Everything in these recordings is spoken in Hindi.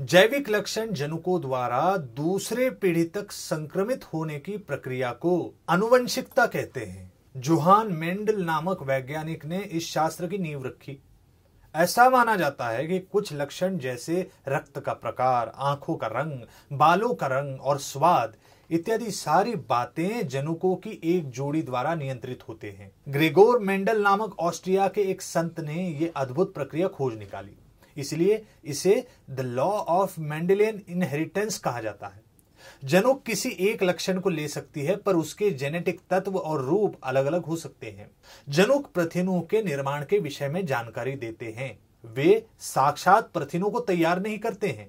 जैविक लक्षण जनुकों द्वारा दूसरे पीढ़ी तक संक्रमित होने की प्रक्रिया को अनुवंशिकता कहते हैं जुहान मेंडल नामक वैज्ञानिक ने इस शास्त्र की नींव रखी ऐसा माना जाता है कि कुछ लक्षण जैसे रक्त का प्रकार आंखों का रंग बालों का रंग और स्वाद इत्यादि सारी बातें जनुकों की एक जोड़ी द्वारा नियंत्रित होते हैं ग्रेगोर मेंडल नामक ऑस्ट्रिया के एक संत ने यह अद्भुत प्रक्रिया खोज निकाली इसलिए इसे the law of Mendelian inheritance कहा जाता है जनों किसी एक लक्षण को ले सकती है पर उसके जेनेटिक तत्व और रूप अलग अलग हो सकते हैं जनुक प्रथिनों के निर्माण के विषय में जानकारी देते हैं वे साक्षात प्रथिनों को तैयार नहीं करते हैं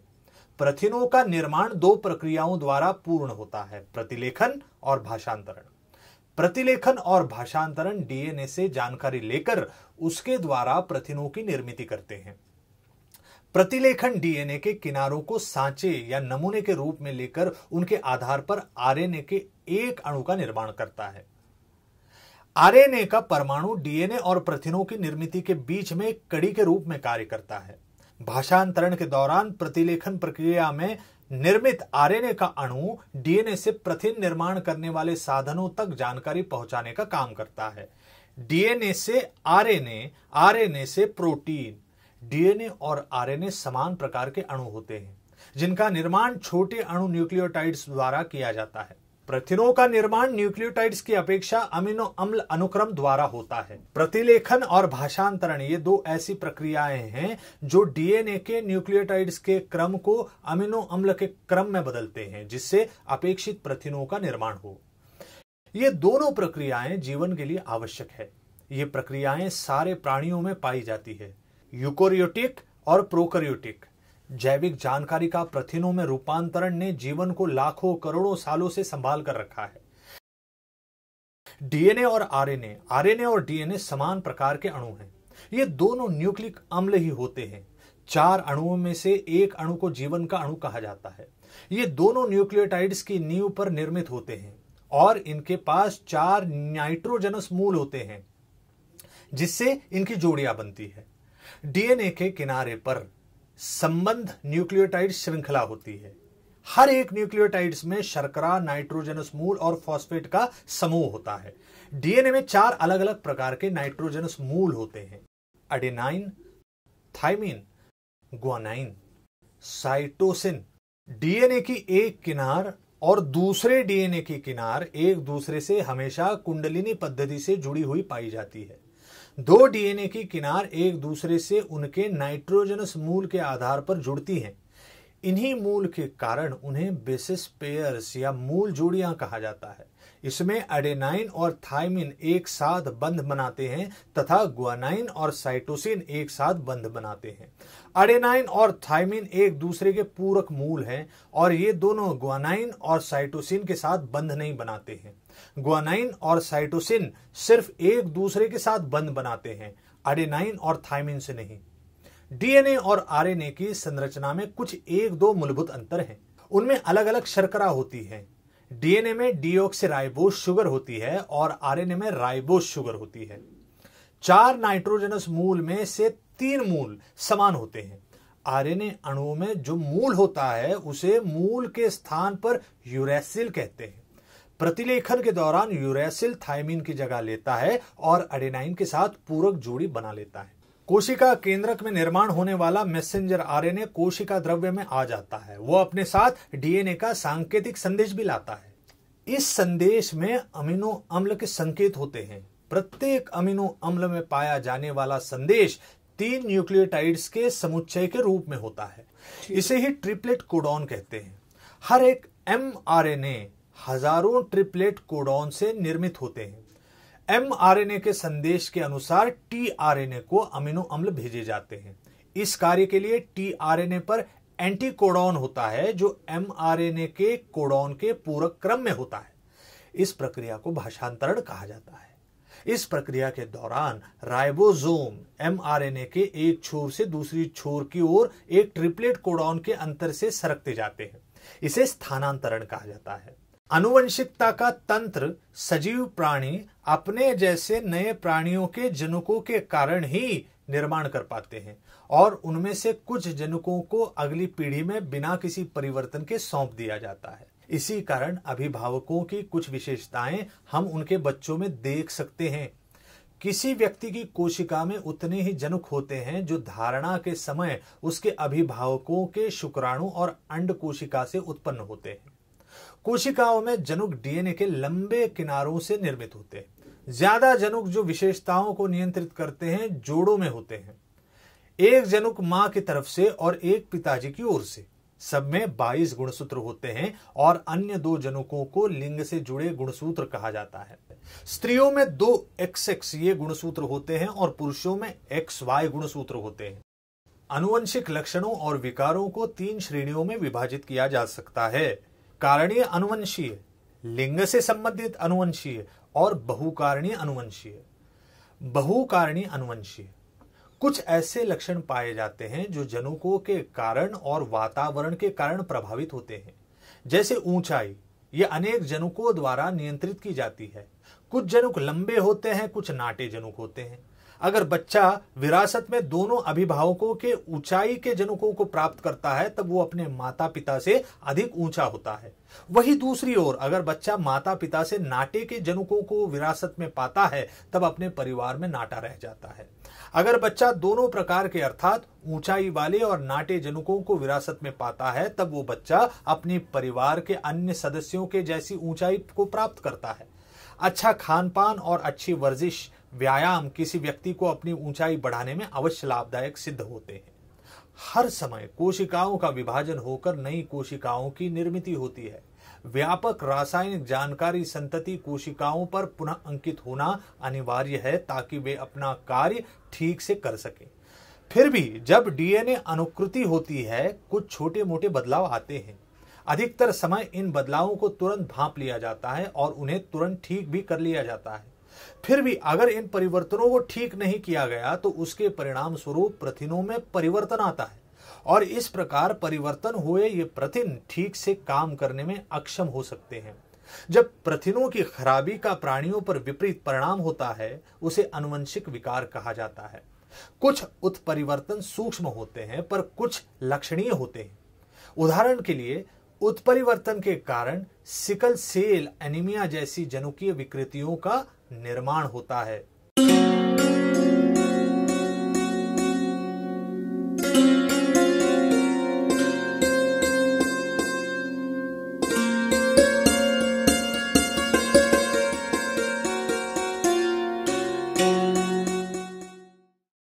प्रथिनों का निर्माण दो प्रक्रियाओं द्वारा पूर्ण होता है प्रतिलेखन और भाषांतरण प्रतिलेखन और भाषांतरण डीएनए से जानकारी लेकर उसके द्वारा प्रथिनों की निर्मित करते हैं प्रतिलेखन डीएनए के किनारों को सांचे या नमूने के रूप में लेकर उनके आधार पर आरएनए के एक अणु का निर्माण करता है आरएनए का परमाणु डीएनए और प्रथिनों की निर्मित के बीच में कड़ी के रूप में कार्य करता है भाषांतरण के दौरान प्रतिलेखन प्रक्रिया में निर्मित आरएनए का अणु डीएनए से प्रथिन निर्माण करने वाले साधनों तक जानकारी पहुंचाने का काम करता है डीएनए से आरएनए आरएनए से प्रोटीन डीएनए और आरएनए समान प्रकार के अणु होते हैं जिनका निर्माण छोटे अणु न्यूक्लियोटाइड्स द्वारा किया जाता है प्रथिनों का निर्माण न्यूक्लियोटाइड्स की अपेक्षा अमीनो अम्ल अनुक्रम द्वारा होता है प्रतिलेखन और भाषांतरण ये दो ऐसी प्रक्रियाएं हैं जो डीएनए के न्यूक्लियोटाइड्स के क्रम को अमीनो अम्ल के क्रम में बदलते हैं जिससे अपेक्षित प्रथिनों का निर्माण हो ये दोनों प्रक्रियाएं जीवन के लिए आवश्यक है ये प्रक्रियाएं सारे प्राणियों में पाई जाती है यूकोरियोटिक और प्रोकरियोटिक जैविक जानकारी का प्रथिनों में रूपांतरण ने जीवन को लाखों करोड़ों सालों से संभाल कर रखा है डीएनए और आरएनए आरएनए और डीएनए समान प्रकार के अणु हैं ये दोनों न्यूक्लिक अम्ल ही होते हैं चार अणुओं में से एक अणु को जीवन का अणु कहा जाता है ये दोनों न्यूक्लियोटाइड्स की नींव पर निर्मित होते हैं और इनके पास चार नाइट्रोजनस मूल होते हैं जिससे इनकी जोड़ियां बनती है डीएनए के किनारे पर संबंध न्यूक्लियोटाइड श्रृंखला होती है हर एक न्यूक्लियोटाइड्स में शर्करा नाइट्रोजनस मूल और फॉस्फेट का समूह होता है डीएनए में चार अलग अलग प्रकार के नाइट्रोजनस मूल होते हैं adenine thymine guanine cytosine DNA की एक किनार और दूसरे डीएनए की किनार एक दूसरे से हमेशा कुंडलिनी पद्धति से जुड़ी हुई पाई जाती है दो डीएनए की किनार एक दूसरे से उनके नाइट्रोजनस मूल के आधार पर जुड़ती हैं इन्हीं मूल के कारण उन्हें बेसिस पेयर्स या मूल जोड़ियां कहा जाता है इसमें एडेनाइन और थायमिन एक साथ बंध बनाते हैं तथा ग्वानाइन और साइटोसिन एक साथ बंध बनाते हैं एडेनाइन और थाइमिन एक दूसरे के पूरक मूल हैं और ये दोनों ग्वानाइन और साइटोसिन के साथ बंध नहीं बनाते हैं ग्वानाइन और साइटोसिन सिर्फ एक दूसरे के साथ बंध बनाते हैं एडेनाइन और थाइमिन से नहीं डीएनए और आरएनए की संरचना में कुछ एक दो मूलभूत अंतर हैं उनमें अलग अलग शर्करा होती है डीएनए में डीओक्सीराइबोज शुगर होती है और आरएनए में राइबोस शुगर होती है चार नाइट्रोजनस मूल में से तीन मूल समान होते हैं आरएनए अणुओं में जो मूल होता है उसे मूल के स्थान पर यूरेसिल कहते हैं प्रतिलेखन के दौरान यूरेसिल थायमिन की जगह लेता है और अडेनाइन के साथ पूरक जोड़ी बना लेता है कोशिका केंद्रक में निर्माण होने वाला मैसेंजर आरएनए कोशिका द्रव्य में आ जाता है वो अपने साथ डीएनए का सांकेतिक संदेश भी लाता है इस संदेश में अमीनो अम्ल के संकेत होते हैं प्रत्येक अमीनो अम्ल में पाया जाने वाला संदेश तीन न्यूक्लियोटाइड्स के समुच्चय के रूप में होता है इसे ही ट्रिपलेट कोडॉन कहते हैं हर एक एम हजारों ट्रिपलेट कोडॉन से निर्मित होते हैं एमआरएनए के संदेश के अनुसार टीआरएनए को अमीनो अम्ल भेजे जाते हैं इस कार्य के लिए टीआरएनए पर एंटीकोडॉन होता है जो एमआरएनए के कोडॉन के पूरक क्रम में होता है इस प्रक्रिया को भाषांतरण कहा जाता है इस प्रक्रिया के दौरान राइबोसोम एमआरएनए के एक छोर से दूसरी छोर की ओर एक ट्रिपलेट कोडॉन के अंतर से सरकते जाते हैं इसे स्थानांतरण कहा जाता है अनुवंशिकता का तंत्र सजीव प्राणी अपने जैसे नए प्राणियों के जनुकों के कारण ही निर्माण कर पाते हैं और उनमें से कुछ जनुकों को अगली पीढ़ी में बिना किसी परिवर्तन के सौंप दिया जाता है इसी कारण अभिभावकों की कुछ विशेषताएं हम उनके बच्चों में देख सकते हैं किसी व्यक्ति की कोशिका में उतने ही जनुक होते हैं जो धारणा के समय उसके अभिभावकों के शुक्राणु और अंड कोशिका से उत्पन्न होते हैं कोशिकाओं में जनुक डीएनए के लंबे किनारों से निर्मित होते हैं ज्यादा जनुक जो विशेषताओं को नियंत्रित करते हैं जोड़ों में होते हैं एक जनुक मां की तरफ से और एक पिताजी की ओर से सब में 22 गुणसूत्र होते हैं और अन्य दो जनुकों को लिंग से जुड़े गुणसूत्र कहा जाता है स्त्रियों में दो एक्स एक्स ये गुणसूत्र होते हैं और पुरुषों में एक्स वाई गुणसूत्र होते हैं अनुवंशिक लक्षणों और विकारों को तीन श्रेणियों में विभाजित किया जा सकता है कारणीय अनुवंशीय लिंग से संबंधित अनुवंशीय और बहुकारणीय अनुवंशीय बहुकारणीय अनुवंशीय कुछ ऐसे लक्षण पाए जाते हैं जो जनुकों के कारण और वातावरण के कारण प्रभावित होते हैं जैसे ऊंचाई ये अनेक जनुकों द्वारा नियंत्रित की जाती है कुछ जनुक लंबे होते हैं कुछ नाटे जनुक होते हैं अगर बच्चा विरासत में दोनों अभिभावकों के ऊंचाई के जनुकों को प्राप्त करता है तब वो अपने माता पिता से अधिक ऊंचा होता है वही दूसरी ओर अगर बच्चा माता पिता से नाटे के जनुकों को विरासत में पाता है तब अपने परिवार में नाटा रह जाता है अगर बच्चा दोनों प्रकार के अर्थात ऊंचाई वाले और नाटे जनुकों को विरासत में पाता है तब वो बच्चा अपने परिवार के अन्य सदस्यों के जैसी ऊंचाई को प्राप्त करता है अच्छा खान पान और अच्छी वर्जिश व्यायाम किसी व्यक्ति को अपनी ऊंचाई बढ़ाने में अवश्य लाभदायक सिद्ध होते हैं हर समय कोशिकाओं का विभाजन होकर नई कोशिकाओं की निर्मित होती है व्यापक रासायनिक जानकारी संतति कोशिकाओं पर पुनः अंकित होना अनिवार्य है ताकि वे अपना कार्य ठीक से कर सके फिर भी जब डीएनए अनुकृति होती है कुछ छोटे मोटे बदलाव आते हैं अधिकतर समय इन बदलावों को तुरंत भाप लिया जाता है और उन्हें तुरंत ठीक भी कर लिया जाता है फिर भी अगर इन परिवर्तनों को ठीक नहीं किया गया तो उसके परिणाम स्वरूप प्रथिनों में परिवर्तन आता है और इस प्रकार परिवर्तन हुए ये प्रथिन ठीक से काम करने में अक्षम हो सकते हैं जब प्रथिनों की खराबी का प्राणियों पर विपरीत परिणाम होता है उसे अनुवंशिक विकार कहा जाता है कुछ उत्परिवर्तन सूक्ष्म होते हैं पर कुछ लक्षणीय होते हैं उदाहरण के लिए उत्परिवर्तन के कारण सिकल सेल एनीमिया जैसी जनुकीय विकृतियों का निर्माण होता है